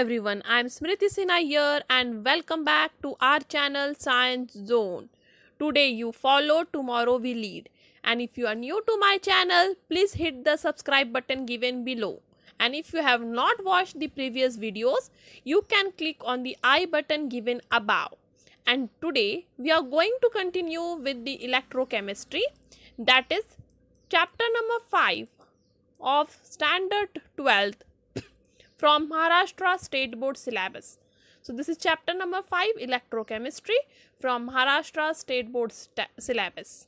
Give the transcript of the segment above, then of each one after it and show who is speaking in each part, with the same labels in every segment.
Speaker 1: everyone, I am Smriti Sinha here and welcome back to our channel Science Zone. Today you follow, tomorrow we lead. And if you are new to my channel, please hit the subscribe button given below. And if you have not watched the previous videos, you can click on the I button given above. And today we are going to continue with the electrochemistry that is chapter number 5 of standard 12th from Maharashtra State Board syllabus. So this is chapter number 5 electrochemistry from Maharashtra State Board syllabus.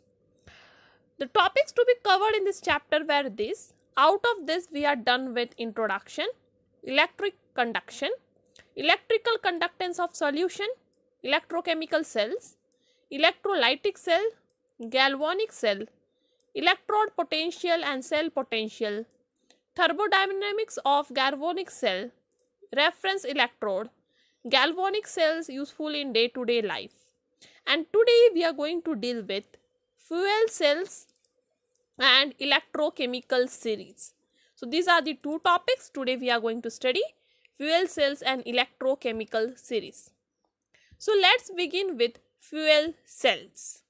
Speaker 1: The topics to be covered in this chapter were these. Out of this we are done with introduction, electric conduction, electrical conductance of solution, electrochemical cells, electrolytic cell, galvanic cell, electrode potential and cell potential, Thermodynamics of galvanic cell. Reference electrode. Galvanic cells useful in day-to-day life. And today we are going to deal with fuel cells and electrochemical series. So these are the two topics today we are going to study fuel cells and electrochemical series. So let's begin with fuel cells.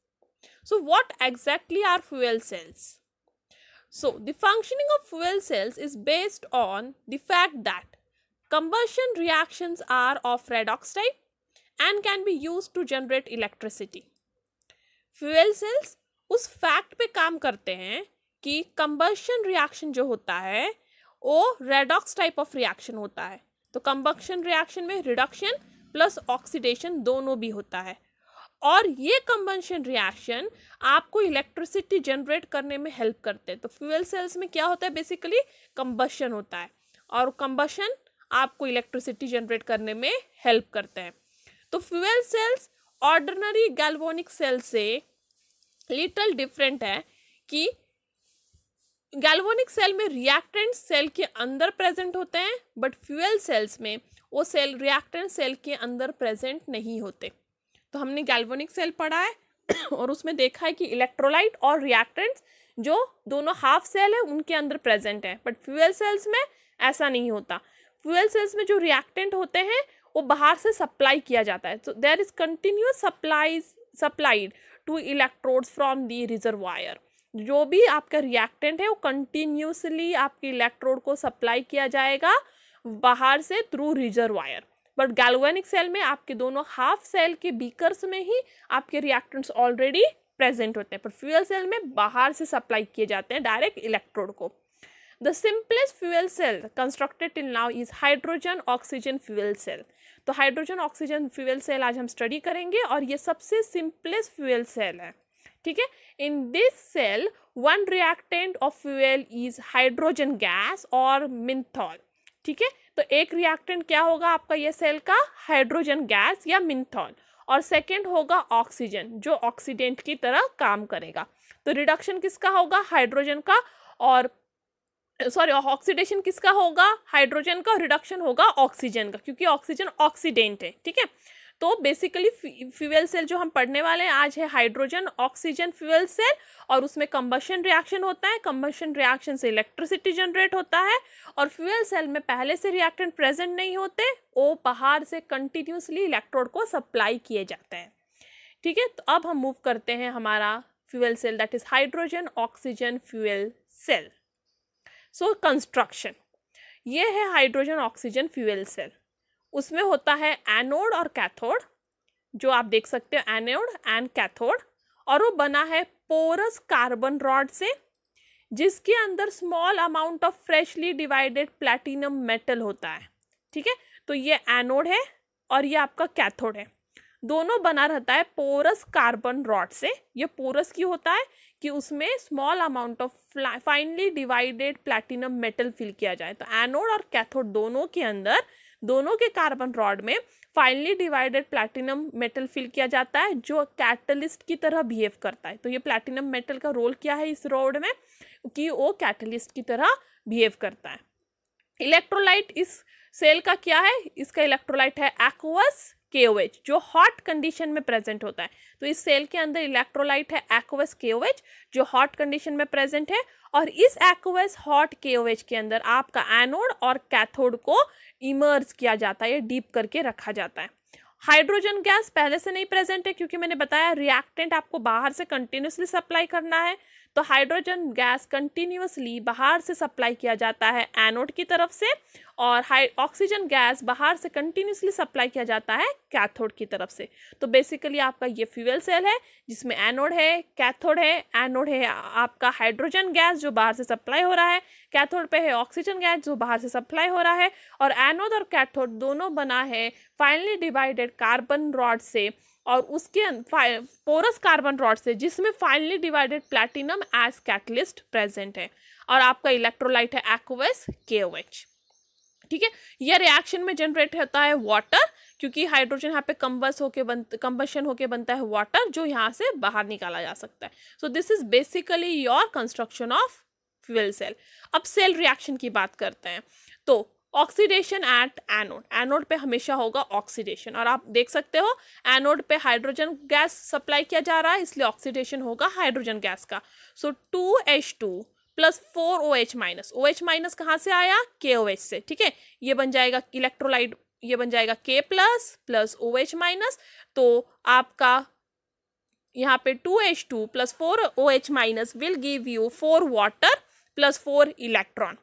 Speaker 1: So what exactly are fuel cells? So, the functioning of fuel cells is based on the fact that combustion reactions are of redox type and can be used to generate electricity. Fuel cells us fact pe kaam karte hain ki combustion reaction jo hota hai wo redox type of reaction hota hai to combustion reaction mein reduction plus oxidation dono bhi hota hai और ये combustion reaction आपको electricity generate करने में help करते हैं तो fuel sales में क्या होता है बेसिकली कम्बशन होता है और कम्बशन आपको इलेक्ट्रिसिटी जनरेट करने में हेल्प करते हैं तो fuel cells ordinary galvanic cell से लिटल डिफरेंट है कि गैल्वोनिक सेल में रिएक्टेंट सेल के अंदर प्रेजेंट होते हैं बट फ्यूल सेल्स में वो सेल रिएक्टेंट सेल के अंदर प्रेजेंट नहीं होते तो हमने गैल्वोनिक सेल पढ़ा है और उसमें देखा है कि इलेक्ट्रोलाइट और रिएक्टेंट्स जो दोनों हाफ सेल है उनके अंदर प्रेजेंट है बट फ्यूएल सेल्स में ऐसा नहीं होता फ्यूएल सेल्स में जो रिएक्टेंट होते हैं वो बाहर से सप्लाई किया जाता है so there is continuous supplies supplied to electrodes from the reservoir जो भी आपका रिएक्टेंट है वो कंटिन्यूसली आपके इलेक्ट्रोड को सप्लाई किया जाएगा बाहर से through reservoir but galvanic cell में आपके दोनों हाफ सेल के बीकर्स में ही आपके रिएक्टेंट्स ऑलरेडी प्रेजेंट होते हैं पर फ्यूल सेल में बाहर से सप्लाई किए जाते हैं डायरेक्ट इलेक्ट्रोड को the simplest fuel cell constructed in now is hydrogen oxygen fuel cell तो हाइड्रोजन ऑक्सीजन फ्यूल सेल आज हम स्टडी करेंगे और ये सबसे सिंपलेस्ट फ्यूल सेल है ठीक है in this cell one reactant of fuel is hydrogen gas और मिंथॉल ठीक है तो एक रिएक्टेंट क्या होगा आपका ये सेल का हाइड्रोजन गैस या मिंथॉन और सेकेंड होगा ऑक्सीजन जो ऑक्सीडेंट की तरह काम करेगा तो रिडक्शन किसका होगा हाइड्रोजन का और सॉरी ऑक्सीडेशन किसका होगा हाइड्रोजन का और रिडक्शन होगा ऑक्सीजन का क्योंकि ऑक्सीजन ऑक्सीडेंट है ठीक है तो बेसिकली फ्यूएल सेल जो हम पढ़ने वाले हैं आज है हाइड्रोजन ऑक्सीजन फ्यूएल सेल और उसमें कंबशन रिएक्शन होता है कंबशन रिएक्शन से इलेक्ट्रिसिटी जनरेट होता है और फ्यूएल सेल में पहले से रिएक्टेंट प्रेजेंट नहीं होते ओ बाहर से कंटिन्यूसली इलेक्ट्रोड को सप्लाई किए जाते हैं ठीक है तो अब हम मूव करते हैं हमारा fuel cell that is hydrogen oxygen fuel cell so construction ये है हाइड्रोजन ऑक्सीजन फ्यूएल सेल उसमें होता है एनोड और कैथोड जो आप देख सकते हो एनोड एंड कैथोड और वो बना है पोरस कार्बन रॉड से जिसके अंदर small amount of freshly divided platinum metal होता है ठीक है तो ये एनोड है और ये आपका कैथोड है दोनों बना रहता है पोरस कार्बन रॉड से ये पोरस क्यों होता है कि उसमें small amount of finely divided platinum metal fill किया जाए तो एनोड और कैथोड दोनों के अंदर दोनों के कार्बन रॉड में finely divided platinum metal fill किया जाता है जो कैटलिस्ट की तरह बिहेव करता है तो ये प्लैटिनम मेटल का रोल क्या है इस रॉड में कि वो कैटलिस्ट की तरह बिहेव करता है इलेक्ट्रोलाइट इस सेल का क्या है इसका इलेक्ट्रोलाइट है एक्वस केओएच जो हॉट कंडीशन में प्रेजेंट होता है तो इस सेल के अंदर इलेक्ट्रोलाइट है एक्वस केओएच जो हॉट कंडीशन में प्रेजेंट है और इस एक्वेस हॉट के के अंदर आपका एनोड और कैथोड को इमर्ज किया जाता है डीप करके रखा जाता है हाइड्रोजन गैस पहले से नहीं प्रेजेंट है क्योंकि मैंने बताया रिएक्टेंट आपको बाहर से कंटिन्यूसली सप्लाई करना है तो हाइड्रोजन गैस कंटिन्यूसली बाहर से सप्लाई किया जाता है एनोड की तरफ से और ऑक्सीजन गैस बाहर से कंटिन्यूसली सप्लाई किया जाता है कैथोड की तरफ से तो बेसिकली आपका ये फ्यूल सेल है जिसमें एनोड है कैथोड है एनोड है आपका हाइड्रोजन गैस जो बाहर से सप्लाई हो रहा है कैथोड पे है ऑक्सीजन गैस जो बाहर से सप्लाई हो रहा है और एनोड और कैथोड दोनों बना है फाइनली डिवाइडेड कार्बन रॉड से और उसके पोरस कार्बन रॉड से जिसमें finely divided platinum as catalyst present है और आपका इलेक्ट्रोलाइट है एक्वेस के ठीक है यह रिएक्शन में जनरेट होता है वाटर क्योंकि हाइड्रोजन यहाँ पे कम्बस होके बन कम्बशन होके बनता है वाटर जो यहाँ से बाहर निकाला जा सकता है so this is basically your construction of fuel cell अब सेल रिएक्शन की बात करते हैं तो ऑक्सीडेशन एट एनोड एनोड पे हमेशा होगा ऑक्सीडेशन और आप देख सकते हो एनोड पे हाइड्रोजन गैस सप्लाई किया जा रहा है इसलिए ऑक्सीडेशन होगा हाइड्रोजन गैस का so two H two plus four O H minus O H minus कहाँ से आया के ओ एच से ठीक है ये बन जाएगा इलेक्ट्रोलाइट ये बन जाएगा K plus plus O H minus तो आपका यहाँ पे two H two plus four O H minus will give you four water plus four electron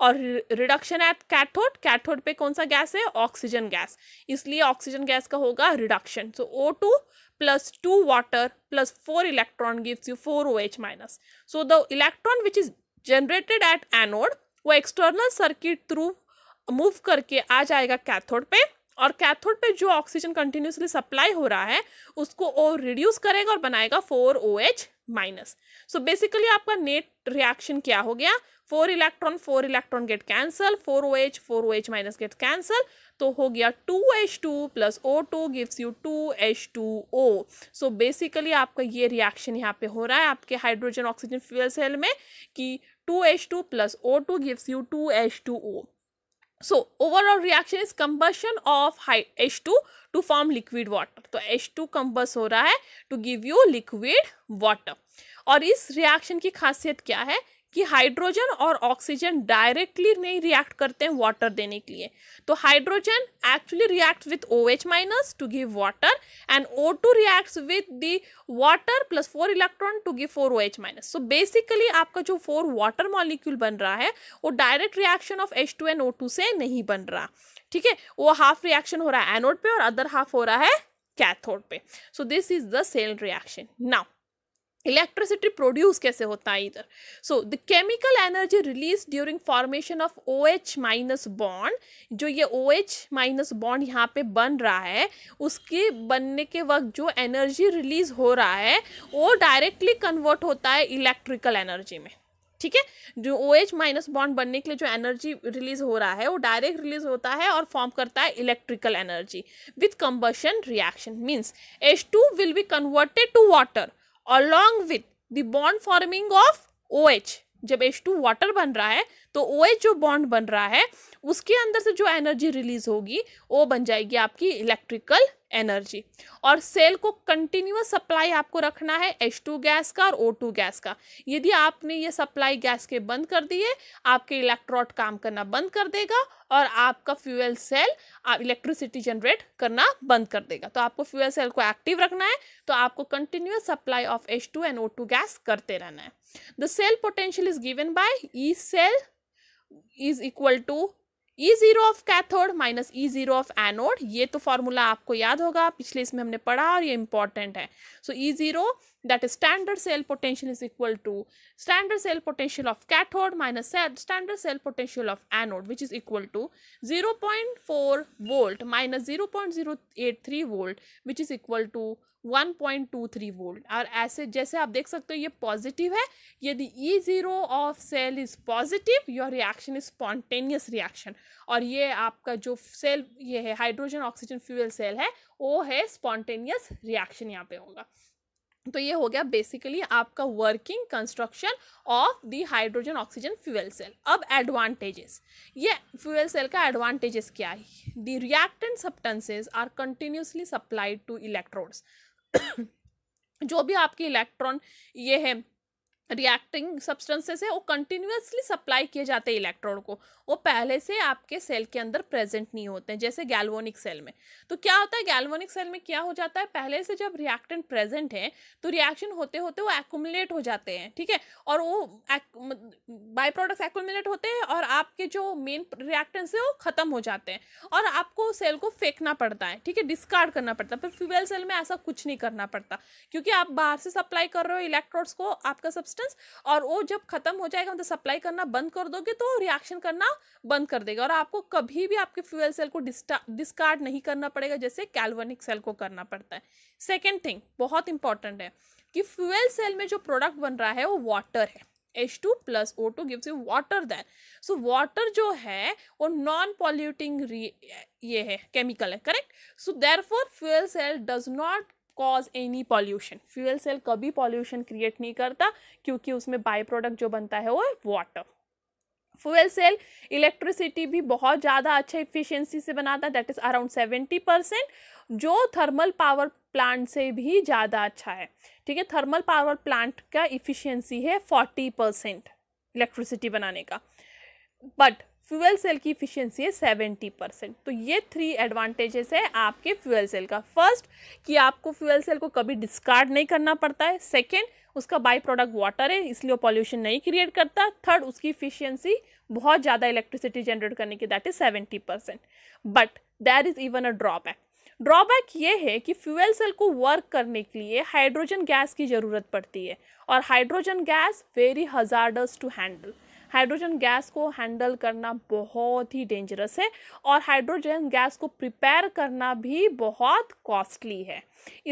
Speaker 1: और रिडक्शन एट कैथोड कैथोड पे कौन सा गैस है ऑक्सीजन गैस इसलिए ऑक्सीजन गैस का होगा reduction so O two two water plus four electron gives you four O H minus so the electron which is generated at anode वो external circuit through move करके आ जाएगा cathode पे और cathode पे जो ऑक्सीजन कंटिन्यूसली सप्लाई हो रहा है उसको ओ रिड्यूस करेगा और बनाएगा four O H minus so basically आपका नेट रिएक्शन क्या हो गया four electron four electron get cancel four O H four O H minus get cancel तो हो गया two H two plus O two gives you two H two O so basically आपका ये reaction यहाँ पे हो रहा है आपके हाइड्रोजन ऑक्सीजन फ्यूल सेल में कि two H two plus O two gives you two H two O so reaction is reaction of combustion H two two form liquid water तो एच टू कम्बस हो रहा है to give you liquid water और इस reaction की खासियत क्या है कि हाइड्रोजन और ऑक्सीजन डायरेक्टली नहीं रिएक्ट करते हैं वाटर देने के लिए तो hydrogen actually react with O H minus to give water and O two react with the water plus four electron to give four O H minus so basically आपका जो four water molecule बन रहा है वो direct reaction of H two and O two से नहीं बन रहा ठीक है वो हाफ रिएक्शन हो रहा है एनोड पे और अदर हाफ हो रहा है कैथोड पे so this is the cell reaction now electricity produce कैसे होता है इधर so the chemical energy release during formation of O H minus bond जो ये ओ एच माइनस बॉन्ड यहाँ पे बन रहा है उसके बनने के वक्त जो एनर्जी रिलीज हो रहा है वो डायरेक्टली कन्वर्ट होता है इलेक्ट्रिकल एनर्जी में ठीक है जो ओ एच माइनस बॉन्ड बनने के लिए जो एनर्जी रिलीज हो रहा है वो डायरेक्ट रिलीज होता है और फॉर्म करता है electrical energy with combustion reaction means H two will be converted to water with the bond forming of O H जब एच टू वाटर बन रहा है तो ओ एच जो बॉन्ड बन रहा है उसके अंदर से जो एनर्जी रिलीज होगी वो बन जाएगी आपकी इलेक्ट्रिकल एनर्जी और सेल को कंटिन्यूस सप्लाई आपको रखना है एच टू गैस का और ओ टू गैस का यदि आपने ये सप्लाई गैस के बंद कर दिए आपके इलेक्ट्रॉड काम करना बंद कर देगा और आपका फ्यूल सेल इलेक्ट्रिसिटी जनरेट करना बंद कर देगा तो आपको फ्यूल सेल को एक्टिव रखना है तो आपको continuous supply of H two and O two gas करते रहना है the cell potential is given by E cell is equal to E zero of cathode minus E zero of anode ये तो फार्मूला आपको याद होगा पिछले इसमें हमने पढ़ा और ये इंपॉर्टेंट है so E zero that is standard cell potential is equal to standard cell potential of cathode minus standard cell potential of anode which is equal to zero point four volt minus zero point zero eight three volt which is equal to 1.23 volt और ऐसे जैसे आप देख सकते हो ये positive है यदि E zero of cell is positive your reaction is spontaneous reaction और ये आपका जो सेल ये है हाइड्रोजन ऑक्सीजन फ्यूल सेल है वो है स्पॉन्टेनियस रिएक्शन यहाँ पे होगा तो ये हो गया बेसिकली आपका working construction of the hydrogen oxygen fuel cell अब एडवांटेजेस ये फ्यूल सेल का एडवांटेजेस क्या है the reactant substances are continuously supplied to electrodes जो भी आपके इलेक्ट्रॉन ये है रिएक्टिंग सब्सटेंसेस है वो कंटिन्यूसली सप्लाई किए जाते हैं इलेक्ट्रॉन को वो पहले से आपके सेल के अंदर प्रेजेंट नहीं होते हैं जैसे गैल्वोनिक सेल में तो क्या होता है गैल्वोनिक सेल में क्या हो जाता है पहले से जब रिएक्टेंट प्रेजेंट है तो रिएक्शन होते होते वो एकुमुलेट हो जाते हैं ठीक है और वो बाय प्रोडक्ट्स एकुमुलेट होते हैं और आपके जो मेन रिएक्टेंट्स है वो खत्म हो जाते हैं और आपको सेल को फेंकना पड़ता है ठीक है डिस्कार्ड करना पड़ता है पर फ्यूवेल सेल में ऐसा कुछ नहीं करना पड़ता क्योंकि आप बाहर से सप्लाई कर रहे हो इलेक्ट्रॉड्स को आपका सब्सटेंस सब्सटेंस और वो जब खत्म हो जाएगा मतलब सप्लाई करना बंद कर दोगे तो रिएक्शन करना बंद कर देगा और आपको कभी भी आपके फ्यूएल सेल को डिस्कार्ड नहीं करना पड़ेगा जैसे कैल्वनिक सेल को करना पड़ता है सेकेंड थिंग बहुत इंपॉर्टेंट है कि फ्यूएल सेल में जो प्रोडक्ट बन रहा है वो वाटर है H two plus O two gives you water that so water जो है वो नॉन पॉल्यूटिंग ये है केमिकल है correct so therefore fuel cell does not cause any pollution fuel cell कभी पॉल्यूशन क्रिएट नहीं करता क्योंकि उसमें बाई प्रोडक्ट जो बनता है वो वाटर फ्यूल सेल इलेक्ट्रिसिटी भी बहुत ज़्यादा अच्छे इफिशियंसी से बनाता है that is around seventy percent जो थर्मल पावर प्लांट से भी ज़्यादा अच्छा है ठीक है थर्मल पावर प्लांट का इफिशियंसी है फोर्टी परसेंट इलेक्ट्रिसिटी बनाने का बट फ्यूल सेल की इफिशियंसी है सेवेंटी परसेंट तो ये थ्री एडवांटेजेस है आपके फ्यूल सेल का फर्स्ट कि आपको फ्यूल सेल को कभी डिस्कार्ड नहीं करना पड़ता है सेकेंड उसका बाई प्रोडक्ट वाटर है इसलिए वो पॉल्यूशन नहीं क्रिएट करता थर्ड उसकी इफिशियंसी बहुत ज़्यादा इलेक्ट्रिसिटी जनरेट करने की that is seventy percent but there is even a drawback drawback ये है कि फ्यूल सेल को वर्क करने के लिए हाइड्रोजन गैस की ज़रूरत पड़ती है और hydrogen gas very hazardous to handle hydrogen gas को हैंडल करना बहुत ही डेंजरस है और हाइड्रोजन गैस को प्रिपेयर करना भी बहुत कॉस्टली है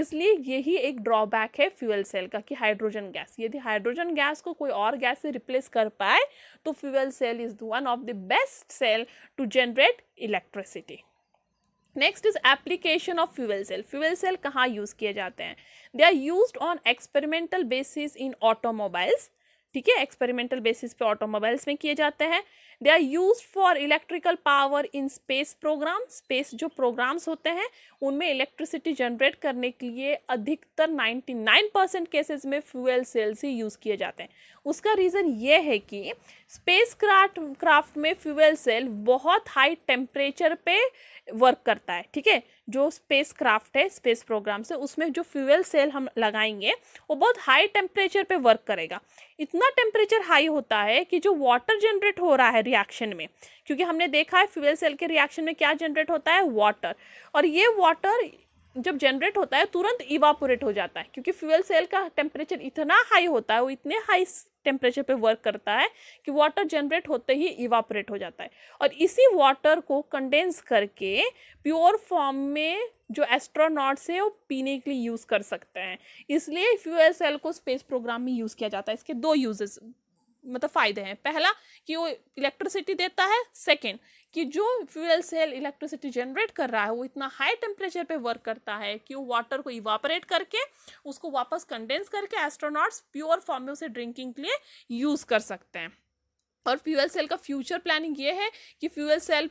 Speaker 1: इसलिए यही एक ड्रॉबैक है फ्यूल सेल का कि हाइड्रोजन गैस यदि हाइड्रोजन गैस को कोई और गैस से रिप्लेस कर पाए तो fuel cell is one of the best cell to generate electricity next is application of fuel cell fuel cell कहाँ यूज़ किए जाते हैं they are use on experimental basis in automobiles ठीक है एक्सपेरिमेंटल बेसिस पे ऑटोमोबाइल्स में किए जाते हैं they are use for electrical power in space program space जो प्रोग्राम्स होते हैं उनमें इलेक्ट्रिसिटी जनरेट करने के लिए अधिकतर नाइन्टी नाइन परसेंट केसेज में फ्यूएल सेल्स ही यूज़ किए जाते हैं उसका रीज़न ये है कि स्पेस क्राफ्ट क्राफ्ट में फ्यूएल सेल बहुत हाई टेम्परेचर पे वर्क करता है ठीक है जो स्पेस क्राफ्ट है स्पेस प्रोग्राम से उसमें जो फ्यूएल सेल हम लगाएंगे वो बहुत हाई टेम्परेचर पे वर्क करेगा इतना टेम्परेचर हाई होता है कि जो वाटर जनरेट हो रहा है रिएक्शन में क्योंकि हमने देखा है फ्यूल सेल के रिएक्शन में क्या जनरेट होता है वाटर और ये वाटर जब जनरेट होता है तुरंत इवापोरेट हो जाता है क्योंकि फ्यूल सेल का टेम्परेचर इतना हाई होता है वो इतने हाई टेम्परेचर पे वर्क करता है कि वाटर जनरेट होते ही इवापोरेट हो जाता है और इसी वाटर को कंडेंस करके प्योर फॉर्म में जो एस्ट्रोनॉट्स है वो पीने के लिए यूज़ कर सकते हैं इसलिए फ्यूएल सेल को स्पेस प्रोग्राम में यूज़ किया जाता है इसके दो यूजेस मतलब फ़ायदे हैं पहला कि वो इलेक्ट्रिसिटी देता है सेकंड कि जो फ्यूल सेल इलेक्ट्रिसिटी जनरेट कर रहा है वो इतना हाई टेम्परेचर पे वर्क करता है कि वो वाटर को इवापोरेट करके उसको वापस कंडेंस करके एस्ट्रोनॉट्स प्योर फॉर्म में उसे ड्रिंकिंग के लिए यूज़ कर सकते हैं और फ्यूल सेल का फ्यूचर प्लानिंग ये है कि फ्यूल सेल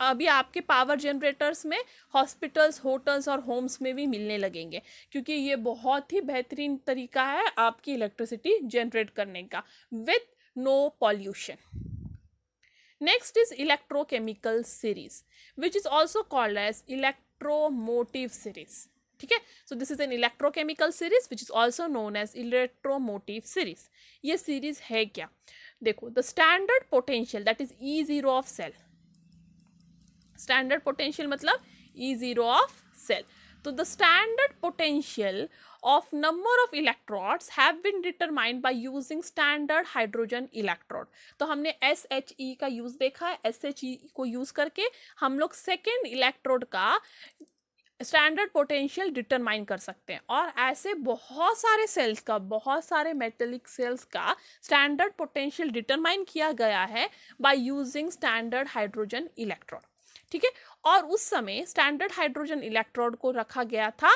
Speaker 1: अभी आपके पावर जनरेटर्स में हॉस्पिटल्स होटल्स और होम्स में भी मिलने लगेंगे क्योंकि ये बहुत ही बेहतरीन तरीका है आपकी इलेक्ट्रिसिटी जनरेट करने का with no pollution next is electrochemical series which is also called as electromotive series ठीक है so this is an electrochemical series which is also known as electromotive series ये सीरीज है क्या देखो the standard potential that is E zero of cell standard potential मतलब E zero of cell तो the standard potential of number of electrodes have been determined by using standard hydrogen electrode तो हमने S H ई का use देखा है S H ई को use करके हम लोग सेकेंड इलेक्ट्रोड का स्टैंडर्ड पोटेंशियल डिटरमाइन कर सकते हैं और ऐसे बहुत सारे सेल्स का बहुत सारे मेटेलिक सेल्स का स्टैंडर्ड पोटेंशियल डिटरमाइन किया गया है by using standard hydrogen electrode ठीक है और उस समय स्टैंडर्ड हाइड्रोजन इलेक्ट्रोड को रखा गया था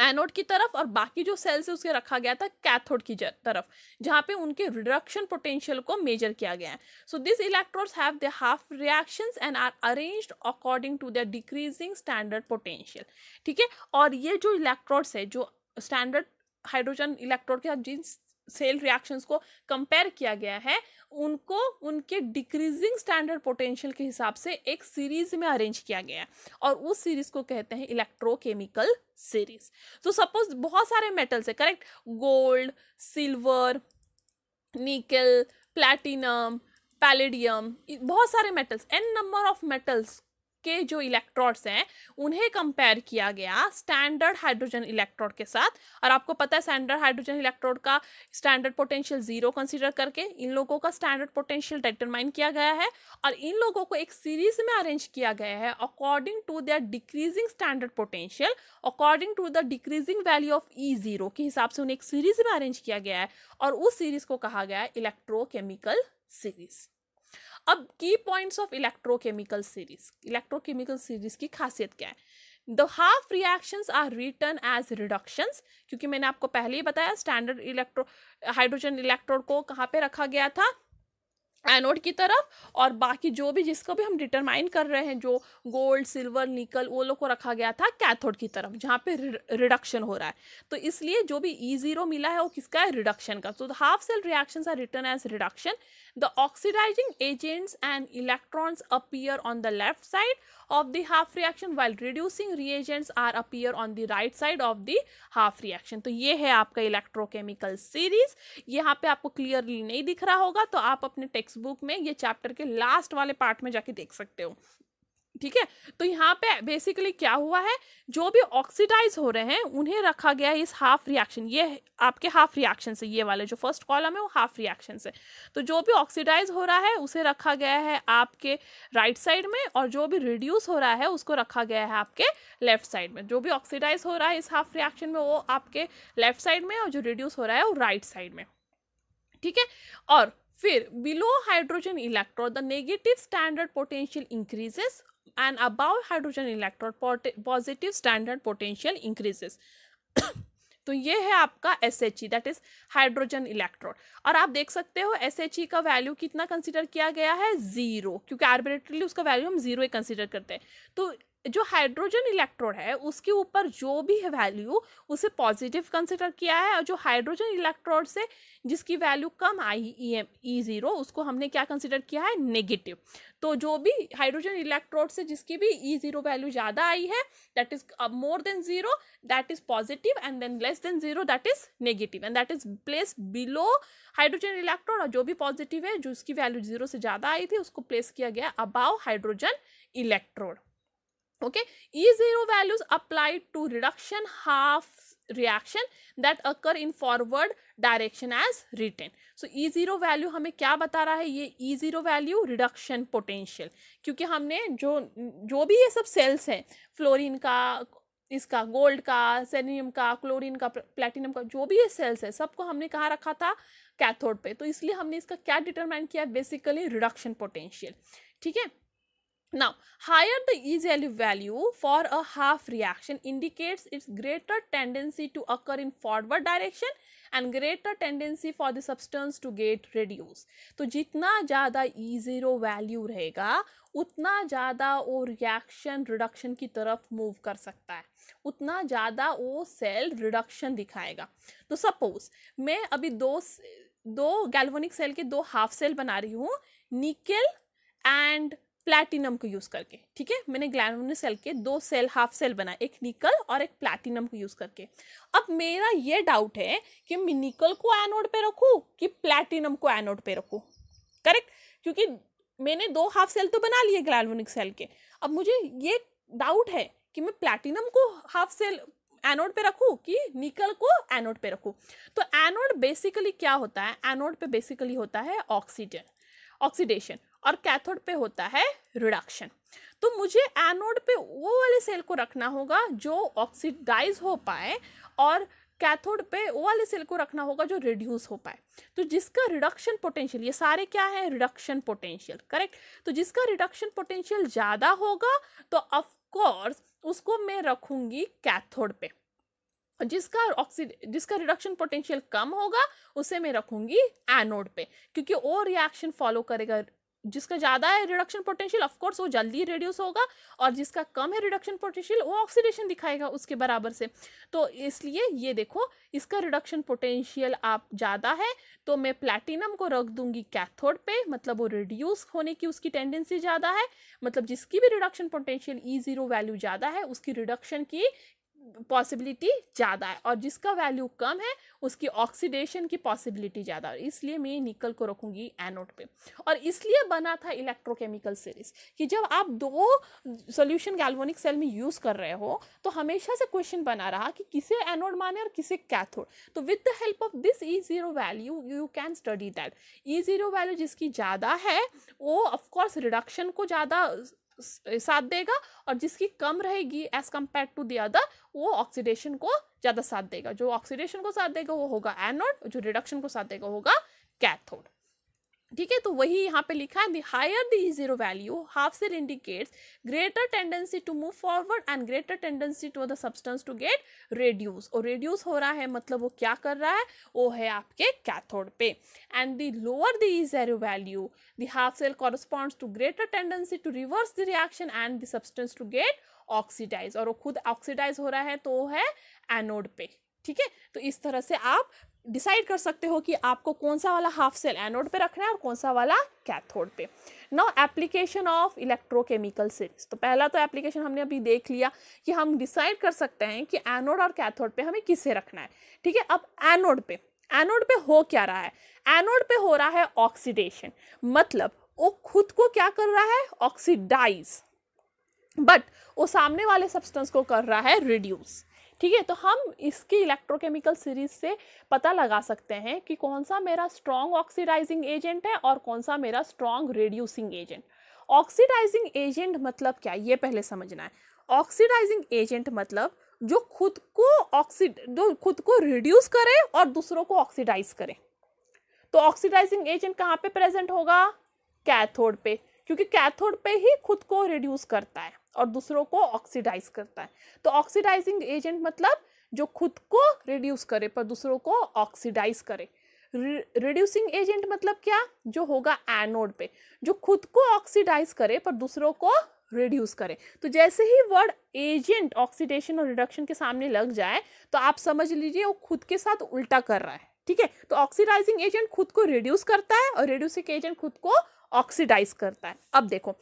Speaker 1: एनोड की तरफ और बाकी जो सेल्स है उसके रखा गया था कैथोड की तरफ जहाँ पे उनके रिडक्शन पोटेंशियल को मेजर किया गया है so this electrodes have the half reactions and are arranged according to the decreasing standard potential ठीक है और ये जो इलेक्ट्रोड्स है जो स्टैंडर्ड हाइड्रोजन इलेक्ट्रोड के साथ जिस सेल रिएक्शंस को कंपेयर किया गया है उनको उनके डिक्रीजिंग स्टैंडर्ड पोटेंशियल के हिसाब से एक सीरीज में अरेंज किया गया है और उस सीरीज को कहते हैं इलेक्ट्रोकेमिकल सीरीज तो सपोज बहुत सारे मेटल्स है correct gold silver nickel platinum palladium बहुत सारे metals an number of metals के जो इलेक्ट्रॉड्स हैं उन्हें कंपेयर किया गया स्टैंडर्ड हाइड्रोजन इलेक्ट्रॉड के साथ और आपको पता है स्टैंडर्ड हाइड्रोजन इलेक्ट्रॉड का स्टैंडर्ड पोटेंशियल जीरो कंसिडर करके इन लोगों का स्टैंडर्ड पोटेंशियल डिटरमाइन किया गया है और इन लोगों को एक सीरीज में अरेंज किया गया है according to the decreasing standard potential according to the decreasing value of E zero के हिसाब से उन्हें एक सीरीज में अरेंज किया गया है और उस सीरीज को कहा गया है इलेक्ट्रोकेमिकल सीरीज़ अब की points of electrochemical series electrochemical series की खासियत क्या है the half reactions are return as reductions क्योंकि मैंने आपको पहले ही बताया स्टैंडर्ड इलेक्ट्रो हाइड्रोजन इलेक्ट्रोड को कहाँ पे रखा गया था एनोड की तरफ और बाकी जो भी जिसको भी हम डिटरमाइन कर रहे हैं जो गोल्ड सिल्वर निकल वो लोग को रखा गया था कैथोड की तरफ जहाँ पे रिडक्शन हो रहा है तो इसलिए जो भी ई e जीरो मिला है वो किसका है रिडक्शन का तो half cell reaction are return as reduction the oxidising agents and electrons appear on the left side of the half reaction while reducing reagents are appear on the right side of the half reaction तो ये है आपका electrochemical series यहाँ पे आपको clearly नहीं दिख रहा होगा तो आप अपने टेक्स टेक्स्ट बुक में ये चैप्टर के लास्ट वाले पार्ट में जाके देख सकते हो ठीक है तो यहाँ पे बेसिकली क्या हुआ है जो भी ऑक्सीडाइज हो रहे हैं उन्हें रखा गया इस हाफ रिएक्शन ये आपके हाफ रिएक्शन से ये वाले जो फर्स्ट कॉलम है वो हाफ रिएक्शन से तो जो भी ऑक्सीडाइज हो रहा है उसे रखा गया है आपके राइट right साइड में और जो भी रिड्यूस हो रहा है उसको रखा गया है आपके लेफ्ट साइड में जो भी ऑक्सीडाइज हो रहा है इस हाफ रिएक्शन में वो आपके लेफ्ट साइड में और जो रिड्यूस हो रहा है वो राइट right साइड में ठीक है और फिर below hydrogen electron the negative standard potential increases and above hydrogen electron positive standard potential increases तो ये है आपका S H E that is hydrogen electron और आप देख सकते हो एस एच ई का वैल्यू कितना कंसिडर किया गया है जीरो क्योंकि आर्बिट्रेटली उसका वैल्यू हम जीरो ही कंसिडर करते हैं तो जो हाइड्रोजन इलेक्ट्रोड है उसके ऊपर जो भी है वैल्यू उसे पॉजिटिव कंसिडर किया है और जो हाइड्रोजन इलेक्ट्रोड से जिसकी वैल्यू कम आई ई एम ई ज़ीरो उसको हमने क्या कंसिडर किया है नेगेटिव तो जो भी हाइड्रोजन इलेक्ट्रोड से जिसकी भी ई ज़ीरो वैल्यू ज़्यादा आई है that is more than zero that is positive and then less than zero that is negative and that is place below hydrogen electrode और जो भी पॉजिटिव है जो उसकी वैल्यू ज़ीरो से ज़्यादा आई थी उसको प्लेस किया गया above hydrogen electrode okay E zero values apply to reduction half reaction that occur in forward direction as written so E zero value हमें क्या बता रहा है ये E zero value reduction potential क्योंकि हमने जो जो भी ये सब सेल्स हैं फ्लोरिन का इसका गोल्ड का सेनियम का क्लोरिन का प्लेटिनम का जो भी ये सेल्स है सबको हमने कहाँ रखा था कैथोड पे तो इसलिए हमने इसका क्या डिटरमाइन किया बेसिकली रिडक्शन पोटेंशियल ठीक है Now, higher the E-value value for a half reaction indicates its greater tendency to occur in forward direction and greater tendency for the substance to get reduced. jitna जितना e zero value rahega utna ज़्यादा वो reaction reduction ki taraf move kar sakta hai utna ज़्यादा वो cell reduction dikhayega तो suppose main abhi do do galvanic cell ke do half cell बना रही हूँ निकल एंड प्लैटिनम को यूज़ करके ठीक है मैंने ग्लैनुलर सेल के दो सेल हाफ सेल बनाए एक निकल और एक प्लैटिनम को यूज़ करके अब मेरा ये डाउट है कि मैं निकल को एनोड पे रखूँ कि प्लैटिनम को एनोड पे रखूँ करेक्ट क्योंकि मैंने दो हाफ सेल तो बना लिए ग्लैनुनिक सेल के अब मुझे ये डाउट है कि मैं प्लैटिनम को हाफ सेल एनोड पे रखूँ कि निकल को एनोड पे रखूँ तो एनोड बेसिकली क्या होता है एनोड पे बेसिकली होता है ऑक्सीजन ऑक्सीडेशन और कैथोड पे होता है रिडक्शन तो मुझे एनोड पे वो वाले सेल को रखना होगा जो ऑक्सीडाइज हो पाए और कैथोड पे वो वाले सेल को रखना होगा जो रिड्यूस हो पाए तो जिसका रिडक्शन पोटेंशियल ये सारे क्या है रिडक्शन पोटेंशियल करेक्ट तो जिसका रिडक्शन पोटेंशियल ज़्यादा होगा तो ऑफकोर्स उसको मैं रखूँगी कैथोड पे जिसका ऑक्सीड जिसका रिडक्शन पोटेंशियल कम होगा उसे मैं रखूँगी एनोड पे क्योंकि वो रिएक्शन फॉलो करेगा जिसका ज़्यादा है रिडक्शन पोटेंशियल ऑफकोर्स वो जल्दी रिड्यूस होगा और जिसका कम है रिडक्शन पोटेंशियल वो ऑक्सीडेशन दिखाएगा उसके बराबर से तो इसलिए ये देखो इसका रिडक्शन पोटेंशियल आप ज़्यादा है तो मैं प्लैटिनम को रख दूंगी कैथोड पे मतलब वो रिड्यूस होने की उसकी टेंडेंसी ज़्यादा है मतलब जिसकी भी reduction potential E zero value ज़्यादा है उसकी रिडक्शन की पॉसिबिलिटी ज़्यादा है और जिसका वैल्यू कम है उसकी ऑक्सीडेशन की पॉसिबिलिटी ज़्यादा है इसलिए मैं निकल को रखूँगी एनोड पे और इसलिए बना था इलेक्ट्रोकेमिकल सीरीज कि जब आप दो सोल्यूशन गैल्वोनिक सेल में यूज़ कर रहे हो तो हमेशा से क्वेश्चन बना रहा कि किसे एनोड माने और किसे कैथोड तो with the help of this E zero value you can study that E zero value जिसकी ज़्यादा है वो ऑफकोर्स रिडक्शन को ज़्यादा साथ देगा और जिसकी कम रहेगी as compare to the other वो ऑक्सीडेशन को ज़्यादा साथ देगा जो ऑक्सीडेशन को साथ देगा वो होगा एनोड जो रिडक्शन को साथ देगा होगा कैथोड ठीक है तो वही यहाँ पे लिखा है the higher the zero value half cell indicates greater tendency to move forward and greater tendency to the substance to get reduce और रेड्यूस हो रहा है मतलब वो क्या कर रहा है वो है आपके कैथोड पे and the lower the zero value the half cell corresponds to greater tendency to reverse the reaction and the substance to get oxidise और वो खुद ऑक्सीडाइज हो रहा है तो वो है एनोड पे ठीक है तो इस तरह से आप डिसाइड कर सकते हो कि आपको कौन सा वाला हाफ सेल एनोड पे रखना है और कौन सा वाला कैथोड पे now application of electrochemical series तो पहला तो एप्लीकेशन हमने अभी देख लिया कि हम डिसाइड कर सकते हैं कि एनोड और कैथोड पे हमें किसे रखना है ठीक है अब एनोड पे एनोड पे हो क्या रहा है एनोड पे हो रहा है ऑक्सीडेशन मतलब वो खुद को क्या कर रहा है ऑक्सीडाइज बट वो सामने वाले सब्सटेंस को कर रहा है रिड्यूस ठीक है तो हम इसकी इलेक्ट्रोकेमिकल सीरीज से पता लगा सकते हैं कि कौन सा मेरा स्ट्रॉन्ग ऑक्सीडाइजिंग एजेंट है और कौन सा मेरा strong reducing agent oxidising agent मतलब क्या ये पहले समझना है ऑक्सीडाइजिंग एजेंट मतलब जो खुद को ऑक्सीड जो खुद को रिड्यूस करे और दूसरों को ऑक्सीडाइज करे तो ऑक्सीडाइजिंग एजेंट कहाँ पे प्रेजेंट होगा कैथोड पे क्योंकि कैथोड पे ही खुद को रिड्यूस करता है और दूसरों को ऑक्सीडाइज करता है तो ऑक्सीडाइजिंग एजेंट मतलब जो खुद को रिड्यूस करे पर दूसरों को ऑक्सीडाइज करे रिड्यूसिंग एजेंट मतलब क्या जो होगा एनोड पे जो खुद को ऑक्सीडाइज करे पर दूसरों को रिड्यूस करे तो जैसे ही वर्ड एजेंट ऑक्सीडेशन और रिडक्शन के सामने लग जाए तो आप समझ लीजिए वो खुद के साथ उल्टा कर रहा है ठीक है तो ऑक्सीडाइजिंग एजेंट खुद को रिड्यूस करता है और रिड्यूसिंग एजेंट खुद को ऑक्सीडाइज करता है अब देखो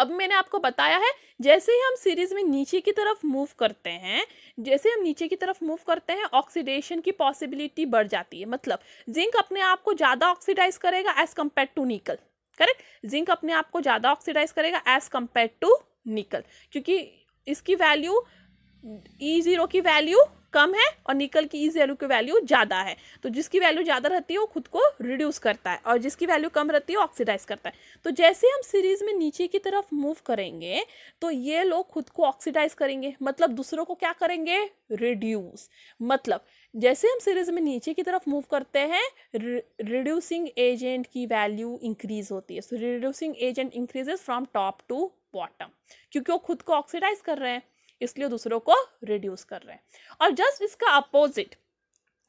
Speaker 1: अब मैंने आपको बताया है जैसे ही हम सीरीज़ में नीचे की तरफ मूव करते हैं जैसे हम नीचे की तरफ मूव करते हैं ऑक्सीडेशन की पॉसिबिलिटी बढ़ जाती है मतलब जिंक अपने आप को ज़्यादा ऑक्सीडाइज करेगा as compare to nickel correct zinc अपने आप को ज़्यादा ऑक्सीडाइज करेगा एज कम्पेयर टू निकल क्योंकि इसकी वैल्यू ई ज़ीरो की वैल्यू कम है और निकल की इस वैल्यू की वैल्यू ज़्यादा है तो जिसकी वैल्यू ज़्यादा रहती है वो खुद को रिड्यूस करता है और जिसकी वैल्यू कम रहती है ऑक्सीडाइज करता है तो जैसे हम सीरीज में नीचे की तरफ मूव करेंगे तो ये लोग खुद को ऑक्सीडाइज करेंगे मतलब दूसरों को क्या करेंगे रिड्यूस मतलब जैसे हम सीरीज में नीचे की तरफ मूव करते हैं रिड्यूसिंग एजेंट की वैल्यू इंक्रीज होती है so reducing agent increases from top to bottom क्योंकि वो खुद को ऑक्सीडाइज कर रहे हैं इसलिए दूसरों को रिड्यूस कर रहे हैं और जस्ट इसका अपोजिट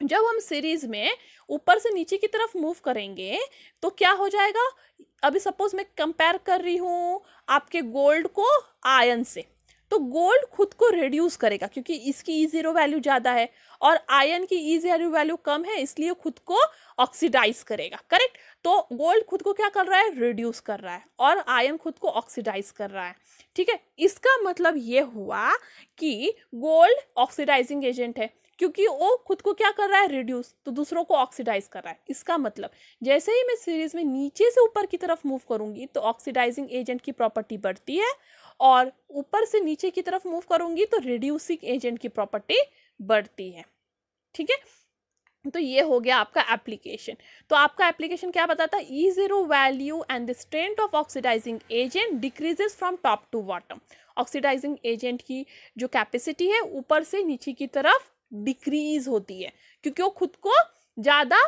Speaker 1: जब हम सीरीज में ऊपर से नीचे की तरफ मूव करेंगे तो क्या हो जाएगा अभी सपोज मैं कंपेयर कर रही हूँ आपके गोल्ड को आयन से तो गोल्ड खुद को रिड्यूस करेगा क्योंकि इसकी ई जीरो वैल्यू ज़्यादा है और आयन की ई जीरो वैल्यू कम है इसलिए खुद को ऑक्सीडाइज करेगा करेक्ट तो गोल्ड खुद को क्या कर रहा है रिड्यूस कर रहा है और आयन खुद को ऑक्सीडाइज कर रहा है ठीक है इसका मतलब ये हुआ कि गोल्ड ऑक्सीडाइजिंग एजेंट है क्योंकि वो खुद को क्या कर रहा है रिड्यूस तो दूसरों को ऑक्सीडाइज कर रहा है इसका मतलब जैसे ही मैं सीरीज में नीचे से ऊपर की तरफ मूव करूंगी तो ऑक्सीडाइजिंग एजेंट की प्रॉपर्टी बढ़ती है और ऊपर से नीचे की तरफ मूव करूंगी तो रिड्यूसिंग एजेंट की प्रॉपर्टी बढ़ती है ठीक है तो ये हो गया आपका एप्लीकेशन तो आपका एप्लीकेशन क्या बताता है E zero value and the strength of oxidising agent decreases from top to bottom oxidising agent की जो कैपेसिटी है ऊपर से नीचे की तरफ डिक्रीज होती है क्योंकि वो खुद को ज़्यादा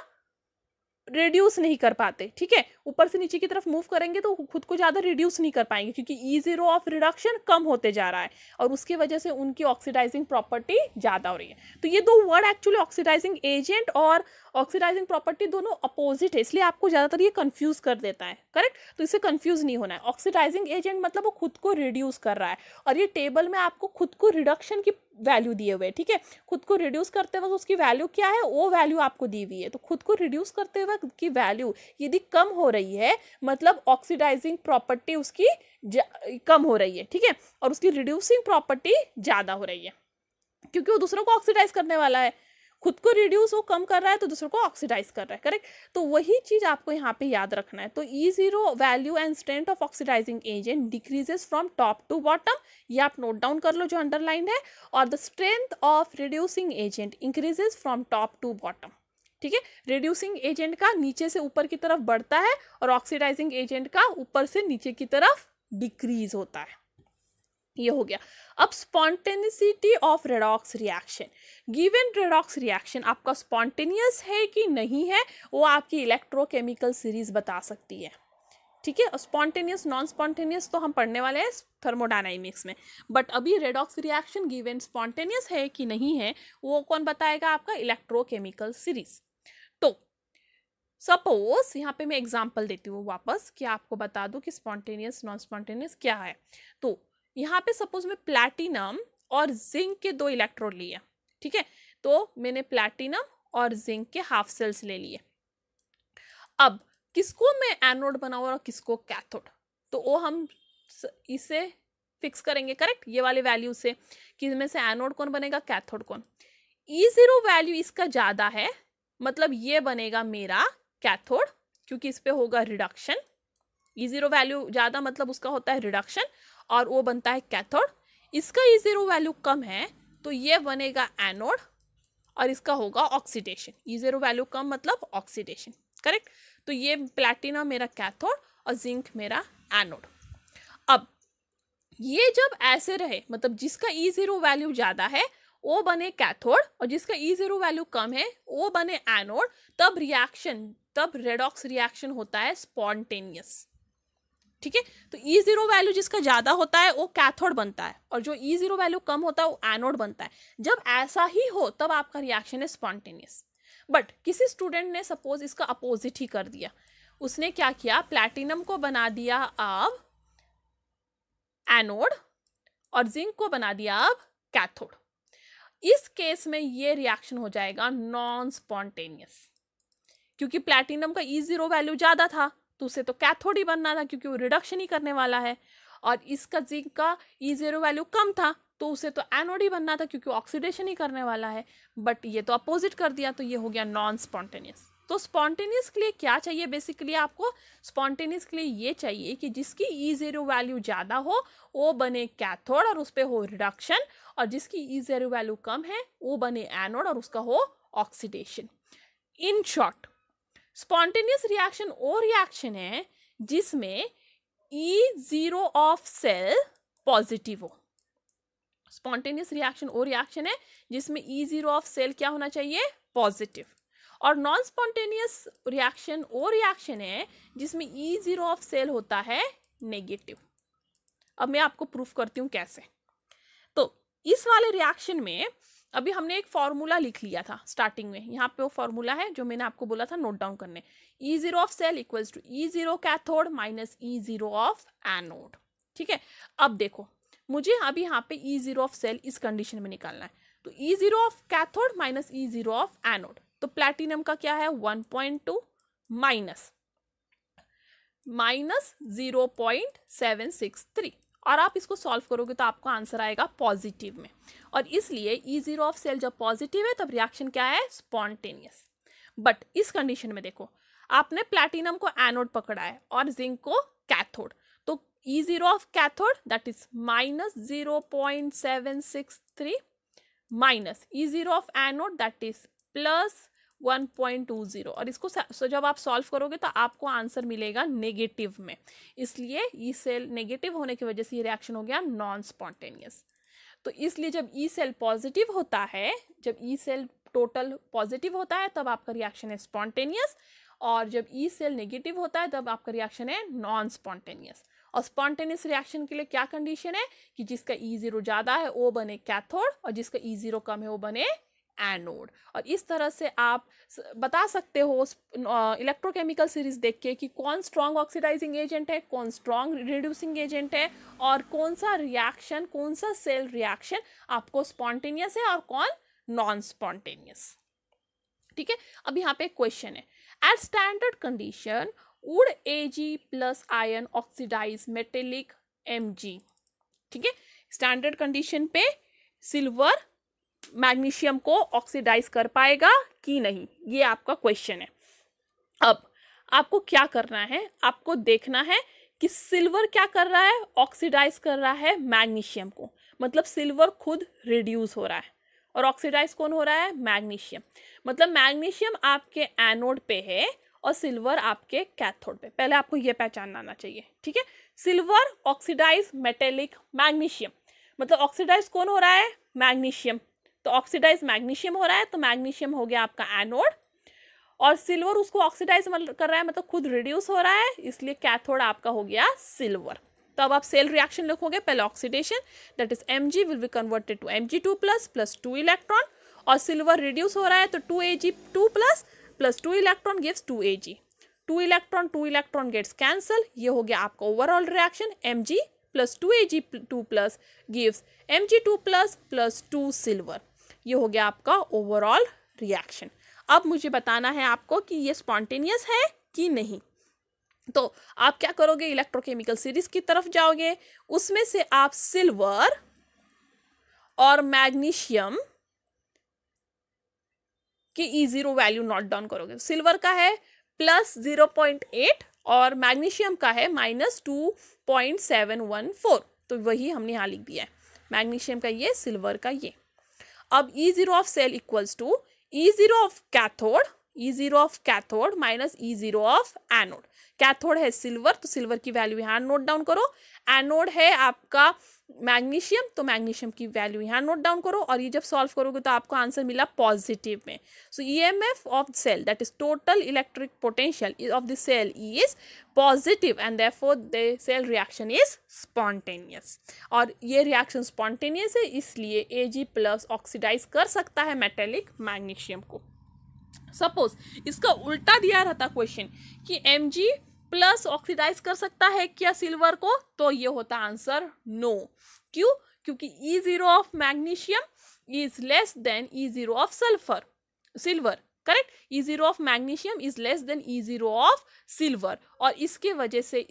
Speaker 1: रिड्यूस नहीं कर पाते ठीक है ऊपर से नीचे की तरफ मूव करेंगे तो खुद को ज़्यादा रिड्यूस नहीं कर पाएंगे क्योंकि ई जीरो ऑफ रिडक्शन कम होते जा रहा है और उसकी वजह से उनकी ऑक्सीडाइजिंग प्रॉपर्टी ज़्यादा हो रही है तो ये दो वर्ड एक्चुअली ऑक्सीडाइजिंग एजेंट और ऑक्सीडाइजिंग प्रॉपर्टी दोनों अपोजिट है इसलिए आपको ज़्यादातर ये कन्फ्यूज़ कर देता है करेक्ट तो इससे कन्फ्यूज़ नहीं होना है ऑक्सीडाइजिंग एजेंट मतलब वो खुद को रिड्यूस कर रहा है और ये टेबल में आपको खुद को रिडक्शन की वैल्यू दिए हुए ठीक है खुद को रिड्यूस करते वक्त उसकी वैल्यू क्या है वो वैल्यू आपको दी हुई है तो खुद को रिड्यूस करते वक्त की वैल्यू यदि कम हो रही है मतलब ऑक्सीडाइजिंग प्रॉपर्टी उसकी कम हो रही है ठीक है और उसकी रिड्यूसिंग प्रॉपर्टी ज़्यादा हो रही है क्योंकि वो दूसरों को ऑक्सीडाइज करने वाला है खुद को रिड्यूस वो कम कर रहा है तो दूसरे को ऑक्सीडाइज कर रहा है करेक्ट तो वही चीज़ आपको यहाँ पे याद रखना है तो E zero value and strength of oxidising agent decreases from top to bottom ये आप नोट डाउन कर लो जो अंडरलाइन है और the strength of reducing agent increases from top to bottom ठीक है रिड्यूसिंग एजेंट का नीचे से ऊपर की तरफ बढ़ता है और ऑक्सीडाइजिंग एजेंट का ऊपर से नीचे की तरफ डिक्रीज होता है ये हो गया अब spontaneity of redox reaction given redox reaction आपका स्पॉन्टेनियस है कि नहीं है वो आपकी इलेक्ट्रोकेमिकल सीरीज बता सकती है ठीक है स्पॉन्टेनियस नॉन स्पॉन्टेनियस तो हम पढ़ने वाले हैं थर्मोडाइनमिक्स में बट अभी रेडॉक्स रिएक्शन गिवन स्पॉन्टेनियस है कि नहीं है वो कौन बताएगा आपका इलेक्ट्रोकेमिकल सीरीज तो सपोज यहाँ पे मैं एग्जाम्पल देती हूँ वापस कि आपको बता दूँ कि स्पॉन्टेनियस नॉन स्पॉन्टेनियस क्या है तो यहाँ पे सपोज मैं प्लैटिनम और जिंक के दो इलेक्ट्रोड लिए ठीक है तो मैंने प्लैटिनम और जिंक के हाफ सेल्स ले लिए अब किसको मैं एनोड बनाऊँ और किसको कैथोड तो वो हम इसे फिक्स करेंगे करेक्ट ये वाले वैल्यू से कि इसमें से एनोड कौन बनेगा कैथोड कौन ई जीरो वैल्यू इसका ज़्यादा है मतलब ये बनेगा मेरा कैथोड क्योंकि इस पर होगा रिडक्शन ई जीरो वैल्यू ज़्यादा मतलब उसका होता है रिडक्शन और वो बनता है कैथोड इसका ये ज़ीरो वैल्यू कम है तो ये बनेगा एनोड और इसका होगा ऑक्सीडेशन ये ज़ीरो वैल्यू कम मतलब ऑक्सीडेशन करेक्ट तो ये प्लेटिना मेरा कैथोड और जिंक मेरा एनोड अब ये जब ऐसे रहे मतलब जिसका ई ज़ीरो वैल्यू ज़्यादा है वो बने कैथोड और जिसका ई ज़ीरो वैल्यू कम है वो बने एनोड तब रिएक्शन तब रेडॉक्स रिएक्शन होता है स्पॉन्टेनियस ठीक है तो ई जीरो वैल्यू जिसका ज़्यादा होता है वो कैथोड बनता है और जो ई जीरो वैल्यू कम होता है वो एनोड बनता है जब ऐसा ही हो तब आपका रिएक्शन है स्पॉन्टेनियस बट किसी स्टूडेंट ने सपोज इसका अपोजिट ही कर दिया उसने क्या किया प्लैटिनम को बना दिया अब एनोड और जिंक को बना दिया अब कैथोड इस केस में ये रिएक्शन हो जाएगा नॉन स्पॉन्टेनियस क्योंकि प्लैटिनम का ई जीरो वैल्यू ज़्यादा था तो उसे तो कैथोड ही बनना था क्योंकि वो रिडक्शन ही करने वाला है और इसका जिंक का ई जीरो वैल्यू कम था तो उसे तो एनोड ही बनना था क्योंकि ऑक्सीडेशन ही करने वाला है बट ये तो अपोजिट कर दिया तो ये हो गया नॉन स्पॉन्टेनियस तो स्पॉन्टेनियस के लिए क्या चाहिए बेसिकली आपको स्पॉन्टेनियस के लिए ये चाहिए कि जिसकी ई जीरो वैल्यू ज़्यादा हो वो बने कैथोड और उस पर हो रिडक्शन और जिसकी ई जीरो वैल्यू कम है वो बने एनोड और उसका हो oxidation in short spontaneous reaction वो रिएक्शन है जिसमें E zero of cell positive हो स्पॉन्टेनियस रिएक्शन वो रिएक्शन है जिसमें ई जीरो ऑफ सेल क्या होना चाहिए पॉजिटिव और नॉन स्पॉन्टेनियस रिएक्शन वो रिएक्शन है जिसमें ई जीरो ऑफ सेल होता है नेगेटिव अब मैं आपको प्रूफ करती हूँ कैसे तो इस वाले रिएक्शन में अभी हमने एक फॉर्मूला लिख लिया था स्टार्टिंग में यहाँ पे वो फॉर्मूला है जो मैंने आपको बोला था नोट डाउन करने E zero of cell equals to E zero cathode minus E zero of anode ठीक है अब देखो मुझे अभी यहाँ पे ई जीरो ऑफ सेल इस कंडीशन में निकालना है तो E zero of cathode minus E zero of anode तो प्लेटिनम का क्या है one point two minus minus zero point seven six three और आप इसको सॉल्व करोगे तो आपका आंसर आएगा पॉजिटिव में और इसलिए ई जीरो ऑफ सेल जब पॉजिटिव है तब रिएक्शन क्या है स्पॉन्टेनियस बट इस कंडीशन में देखो आपने प्लैटिनम को एनोड पकड़ा है और जिंक को कैथोड तो E zero of cathode that is minus zero point seven six three minus E zero of anode that is plus 1.20 और इसको सो जब आप सॉल्व करोगे तो आपको आंसर मिलेगा नेगेटिव में इसलिए ई सेल नेगेटिव होने की वजह से ये रिएक्शन हो गया नॉन स्पॉन्टेनियस तो इसलिए जब ई सेल पॉजिटिव होता है जब ई सेल टोटल पॉजिटिव होता है तब आपका रिएक्शन है स्पॉन्टेनियस और जब ई सेल नेगेटिव होता है तब आपका रिएक्शन है नॉन स्पॉन्टेनियस और स्पॉन्टेनियस रिएक्शन के लिए क्या कंडीशन है कि जिसका ई e ज़ीरो ज़्यादा है वो बने कैथोड और जिसका ई e ज़ीरो कम है वो बने एनोड और इस तरह से आप बता सकते हो इलेक्ट्रोकेमिकल सीरीज देख के कि कौन स्ट्रॉन्ग ऑक्सीडाइजिंग एजेंट है कौन स्ट्रॉन्ग रिड्यूसिंग एजेंट है और कौन सा रिएक्शन कौन सा सेल रिएक्शन आपको स्पॉन्टेनियस है और कौन नॉन स्पॉन्टेनियस ठीक है अब यहाँ पे क्वेश्चन है at standard condition would A G plus ion oxidise metallic M G ठीक है स्टैंडर्ड कंडीशन पे सिल्वर मैग्नीशियम को ऑक्सीडाइज कर पाएगा कि नहीं ये आपका क्वेश्चन है अब आपको क्या करना है आपको देखना है कि सिल्वर क्या कर रहा है ऑक्सीडाइज कर रहा है मैग्नीशियम को मतलब सिल्वर खुद रिड्यूस हो रहा है और ऑक्सीडाइज कौन हो रहा है मैग्नीशियम मतलब मैग्नीशियम आपके एनोड पे है और सिल्वर आपके कैथोड पे पहले आपको ये पहचान आना चाहिए ठीक है सिल्वर ऑक्सीडाइज मेटेलिक मैग्नीशियम मतलब ऑक्सीडाइज कौन हो रहा है मैग्नीशियम तो ऑक्सीडाइज मैग्नीशियम हो रहा है तो मैग्नीशियम हो गया आपका एनोड और सिल्वर उसको ऑक्सीडाइज कर रहा है मतलब खुद रिड्यूस हो रहा है इसलिए कैथोड आपका हो गया सिल्वर तो अब आप सेल रिएक्शन लिखोगे पहले oxidation that is M will be converted to M G two plus plus two electron और सिल्वर रिड्यूस हो रहा है तो two A G two plus plus two electron gives two A G two electron two electron gets cancel ये हो गया आपका overall reaction M G plus two A G two plus gives M G two plus plus two silver ये हो गया आपका overall reaction अब मुझे बताना है आपको कि ये स्पॉन्टेनियस है कि नहीं तो आप क्या करोगे इलेक्ट्रोकेमिकल सीरीज की तरफ जाओगे उसमें से आप सिल्वर और मैग्नीशियम की E zero value note down करोगे सिल्वर का है प्लस जीरो पॉइंट एट और मैग्नीशियम का है minus two point seven one four तो वही हमने यहाँ लिख दिया है मैग्नीशियम का ये सिल्वर का ये अब E zero of cell equals to E zero of cathode E zero of cathode minus E zero of anode cathode है सिल्वर तो सिल्वर की वैल्यू यहाँ नोट डाउन करो एनोड है आपका मैग्नीशियम तो मैग्नीशियम की वैल्यू यहाँ नोट डाउन करो और ये जब सॉल्व करोगे तो आपको आंसर मिला पॉजिटिव में so E M F of cell that is total electric potential of the cell is positive and therefore the cell reaction is spontaneous और ये रिएक्शन स्पॉन्टेनियस है इसलिए ए जी प्लस ऑक्सीडाइज कर सकता है मेटेलिक मैग्नीशियम को suppose इसका उल्टा दिया रहता क्वेश्चन कि एम जी प्लस ऑक्सीडाइज कर सकता है क्या सिल्वर को तो ये होता आंसर नो क्यों क्योंकि E zero of magnesium is less than E zero of sulphur silver correct E zero of magnesium is less than E zero of silver और इसके वजह से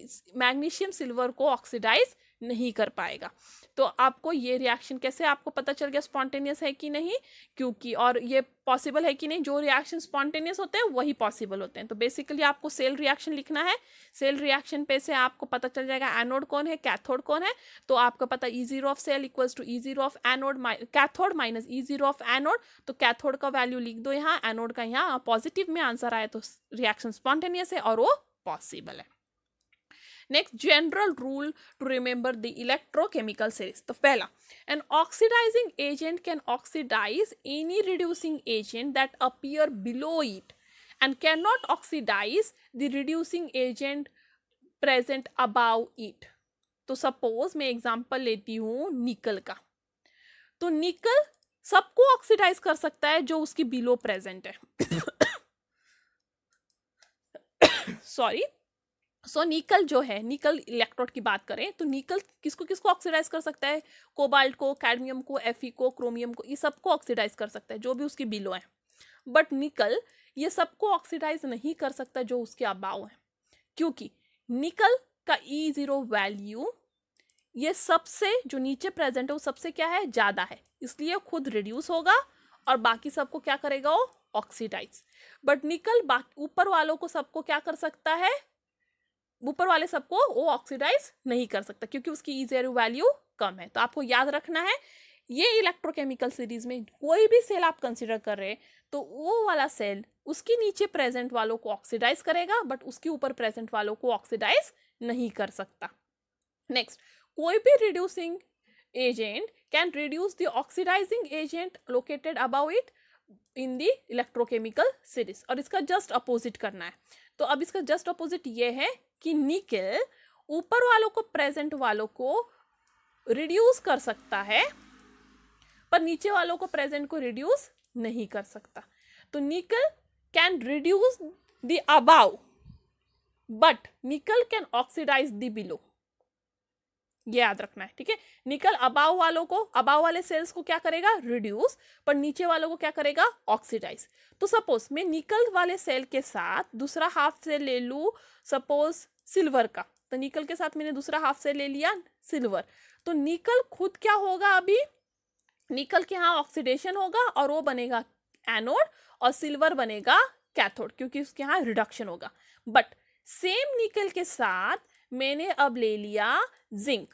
Speaker 1: मैग्नीशियम सिल्वर को ऑक्सीडाइज नहीं कर पाएगा तो आपको ये रिएक्शन कैसे आपको पता चल गया स्पॉन्टेनियस है कि नहीं क्योंकि और ये पॉसिबल है कि नहीं जो रिएक्शन स्पॉन्टेनियस होते हैं वही पॉसिबल होते हैं तो बेसिकली आपको सेल रिएक्शन लिखना है सेल रिएक्शन पे से आपको पता चल जाएगा एनोड कौन है कैथोड कौन है तो आपको पता E zero of cell equals to E zero of anode cathode minus E zero of anode तो कैथोड का वैल्यू लिख दो यहाँ एनोड का यहाँ पॉजिटिव में आंसर आया तो रिएक्शन स्पॉन्टेनियस है और वो पॉसिबल है next general rule to remember the electrochemical series तो पहला an oxidising agent can oxidise any reducing agent that appear below it and can not oxidise the reducing agent present above it तो suppose मैं example लेती हूँ निकल का तो निकल सबको ऑक्सीडाइज कर सकता है जो उसकी बिलो प्रेजेंट है सॉरी सो so, निकल जो है निकल इलेक्ट्रोड की बात करें तो निकल किसको किसको ऑक्सीडाइज कर सकता है कोबाल्ट को कैडमियम को एफी को क्रोमियम को ये सबको ऑक्सीडाइज कर सकता है जो भी उसकी बिलो है बट निकल ये सबको ऑक्सीडाइज नहीं कर सकता जो उसके अबाव है क्योंकि निकल का ई ज़ीरो वैल्यू ये सबसे जो नीचे प्रेजेंट है वो सबसे क्या है ज़्यादा है इसलिए खुद रिड्यूस होगा और बाकी सबको क्या करेगा वो ऑक्सीडाइज बट निकल बाकी ऊपर वालों को सबको क्या कर सकता है ऊपर वाले सब को वो ऑक्सीडाइज नहीं कर सकता क्योंकि उसकी ई e वैल्यू कम है तो आपको याद रखना है ये इलेक्ट्रोकेमिकल सीरीज में कोई भी सेल आप कंसिडर कर रहे तो वो वाला सेल उसके नीचे प्रेजेंट वालों को ऑक्सीडाइज करेगा बट उसके ऊपर प्रेजेंट वालों को ऑक्सीडाइज नहीं कर सकता नेक्स्ट कोई भी reducing agent can reduce the oxidising agent located above it in the electrochemical series और इसका जस्ट अपोजिट करना है तो अब इसका जस्ट अपोजिट ये है कि निकल ऊपर वालों को प्रेजेंट वालों को रिड्यूस कर सकता है पर नीचे वालों को प्रेजेंट को रिड्यूस नहीं कर सकता तो nickel can reduce the above but nickel can oxidise the below ये याद रखना है ठीक है निकल अबाव वालों को अबाव वाले सेल्स को क्या करेगा रिड्यूस पर नीचे वालों को क्या करेगा ऑक्सीडाइज तो सपोज मैं निकल वाले सेल के साथ दूसरा हाफ से ले लू सपोज सिल्वर का तो निकल के साथ मैंने दूसरा हाफ से ले लिया सिल्वर तो निकल खुद क्या होगा अभी निकल के यहाँ ऑक्सीडेशन होगा और वो बनेगा एनोड और सिल्वर बनेगा कैथोड क्योंकि उसके यहाँ रिडक्शन होगा बट सेम निकल के साथ मैंने अब ले लिया जिंक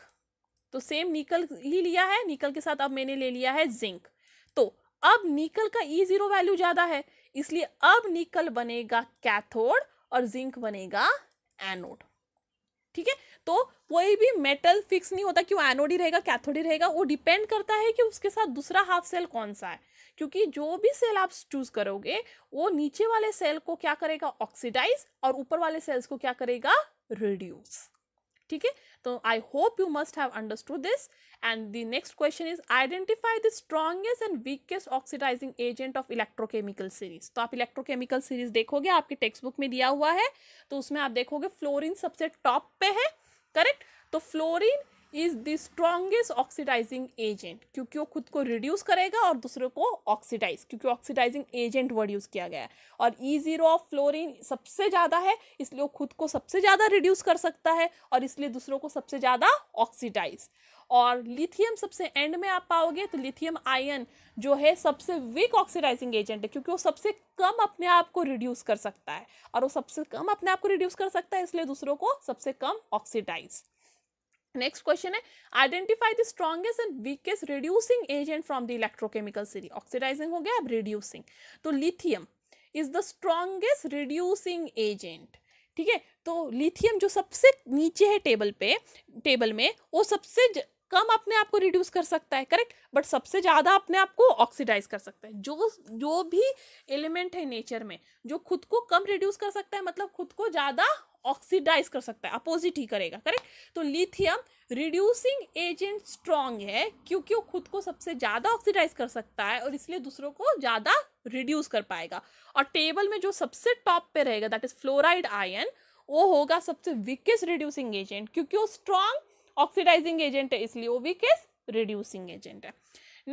Speaker 1: तो सेम निकल ही लिया है निकल के साथ अब मैंने ले लिया है जिंक तो अब निकल का ई जीरो वैल्यू ज़्यादा है इसलिए अब निकल बनेगा कैथोड और जिंक बनेगा एनोड ठीक है तो कोई भी मेटल फिक्स नहीं होता कि वो एनोड ही रहेगा कैथोड ही रहेगा वो डिपेंड करता है कि उसके साथ दूसरा हाफ सेल कौन सा है क्योंकि जो भी सेल आप चूज करोगे वो नीचे वाले सेल को क्या करेगा ऑक्सीडाइज और ऊपर वाले सेल्स को क्या करेगा रिड्यूस ठीक है तो I hope you must have understood this and the next question is identify the strongest and weakest oxidising agent of electrochemical series तो आप इलेक्ट्रोकेमिकल सीरीज देखोगे आपके टेक्स्ट बुक में दिया हुआ है तो उसमें आप देखोगे फ्लोरिन सबसे टॉप पे है करेक्ट तो fluorine is the strongest oxidising agent क्योंकि वो खुद को रिड्यूस करेगा और दूसरे को ऑक्सीडाइज क्योंकि ऑक्सीडाइजिंग एजेंट वर्ड यूज़ किया गया है और ई जीरो ऑफ फ्लोरिन सबसे ज़्यादा है इसलिए वो खुद को सबसे ज़्यादा रिड्यूस कर सकता है और इसलिए दूसरों को सबसे ज़्यादा ऑक्सीडाइज और लिथियम सबसे एंड में आप पाओगे तो लिथियम आयन जो है सबसे वीक ऑक्सीडाइजिंग एजेंट है क्योंकि वो सबसे कम अपने आप को रिड्यूस कर सकता है और वो सबसे कम अपने आप को रिड्यूस कर सकता है इसलिए दूसरों को सबसे कम ऑक्सीडाइज नेक्स्ट क्वेश्चन है identify the strongest and weakest reducing agent from the electrochemical series oxidising हो गया अब रिड्यूसिंग तो lithium is the strongest reducing agent ठीक है तो लिथियम जो सबसे नीचे है टेबल पे टेबल में वो सबसे ज... कम अपने आप को रिड्यूस कर सकता है करेक्ट बट सबसे ज़्यादा अपने आप को ऑक्सीडाइज कर सकता है जो जो भी एलिमेंट है नेचर में जो खुद को कम रिड्यूस कर सकता है मतलब खुद को ज़्यादा ऑक्सीडाइज कर सकता है अपोजिट ही करेगा करेक्ट तो लिथियम रिड्यूसिंग एजेंट स्ट्रॉन्ग है क्योंकि वो खुद को सबसे ज़्यादा ऑक्सीडाइज कर सकता है और इसलिए दूसरों को ज़्यादा रिड्यूस कर पाएगा और टेबल में जो सबसे टॉप पे रहेगा दैट इज फ्लोराइड आयन वो होगा सबसे वीकेस्ट रिड्यूसिंग एजेंट क्योंकि वो स्ट्रॉन्ग ऑक्सीडाइजिंग एजेंट है इसलिए वो वीकेस्ट रिड्यूसिंग एजेंट है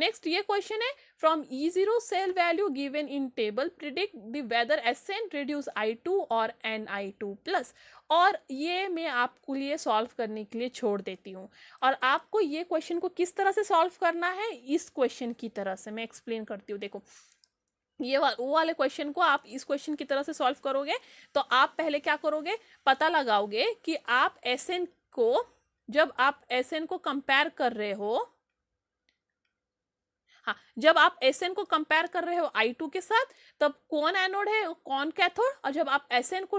Speaker 1: नेक्स्ट ये क्वेश्चन है from E zero cell value given in table predict the whether S N reduce I two और एन आई टू प्लस और ये मैं आपको लिए सॉल्व करने के लिए छोड़ देती हूँ और आपको ये क्वेश्चन को किस तरह से सॉल्व करना है इस क्वेश्चन की तरह से मैं एक्सप्लेन करती हूँ देखो ये वा, वो वाले क्वेश्चन को आप इस क्वेश्चन की तरह से सॉल्व करोगे तो आप पहले क्या करोगे पता लगाओगे कि आप एस को जब आप एस को कंपेयर कर रहे हो हाँ जब आप एस को कंपेयर कर रहे हो आई के साथ तब कौन एनोड है कौन कैथोड और जब आप एस को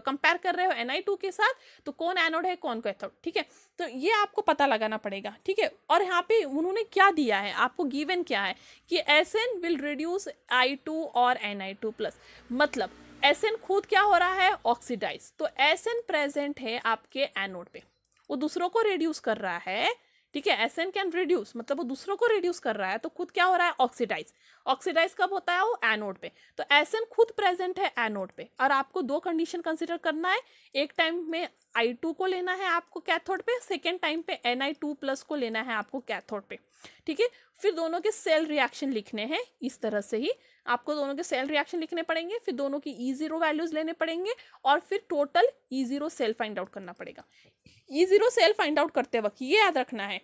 Speaker 1: कंपेयर कर रहे हो एन के साथ तो कौन एनोड है कौन कैथोड ठीक है तो ये आपको पता लगाना पड़ेगा ठीक है और यहाँ पे उन्होंने क्या दिया है आपको गिवन क्या है कि एस विल रिड्यूस आई और एन आई प्लस मतलब एस खुद क्या हो रहा है ऑक्सीडाइज तो एस प्रेजेंट है आपके एनोड पे वो दूसरों को रिड्यूस कर रहा है ठीक है एस एन कैन रिड्यूस मतलब वो दूसरों को रिड्यूस कर रहा है तो खुद क्या हो रहा है ऑक्सीडाइज ऑक्सीडाइज कब होता है वो एनोड पे तो एस एन खुद प्रेजेंट है एनोड पे और आपको दो कंडीशन कंसिडर करना है एक टाइम में आई टू को लेना है आपको कैथोड पे सेकेंड टाइम पे एन आई टू प्लस को लेना है आपको कैथोड पे ठीक है फिर दोनों के सेल रिएक्शन लिखने हैं इस तरह से ही आपको दोनों के सेल रिएक्शन लिखने पड़ेंगे फिर दोनों की ई जीरो वैल्यूज लेने पड़ेंगे और फिर total E zero cell find out करना पड़ेगा E zero cell find out करते वक्त ये याद रखना है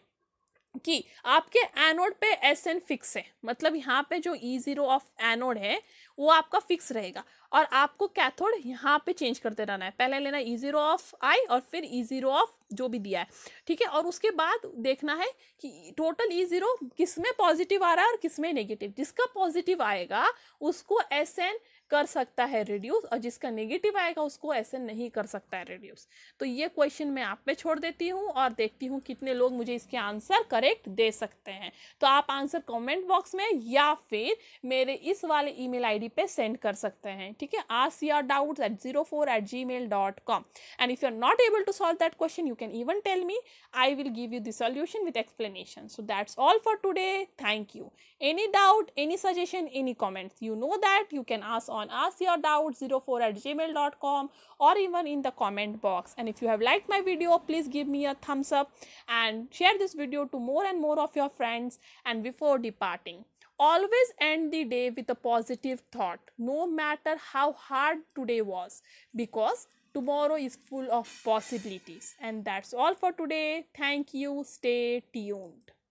Speaker 1: कि आपके एनोड पे एस एन फिक्स है मतलब यहाँ पे जो ई जीरो ऑफ एनोड है वो आपका फिक्स रहेगा और आपको कैथोड यहाँ पे चेंज करते रहना है पहले लेना ई जीरो ऑफ आई और फिर ई जीरो ऑफ जो भी दिया है ठीक है और उसके बाद देखना है कि टोटल ई जीरो किस में पॉजिटिव आ रहा है और किस में नेगेटिव जिसका पॉजिटिव आएगा उसको एस एन कर सकता है रिड्यूस और जिसका नेगेटिव आएगा उसको ऐसे नहीं कर सकता है रिड्यूस तो ये क्वेश्चन मैं आप पे छोड़ देती हूँ और देखती हूँ कितने लोग मुझे इसके आंसर करेक्ट दे सकते हैं तो आप आंसर कमेंट बॉक्स में या फिर मेरे इस वाले ईमेल आईडी पे सेंड कर सकते हैं ठीक है ask your doubt at zero four eight Gmail dot com and if you are not able to solve that question you can even tell me I will give you the solution with explanation so that's all for today thank you any doubt any suggestion any comments you know that you can ask on on ask your doubt 04 at gmail.com or even in the comment box and if you have liked my video please give me a thumbs up and share this video to more and more of your friends and before departing always end the day with a positive thought no matter how hard today was because tomorrow is full of possibilities and that's all for today thank you stay tuned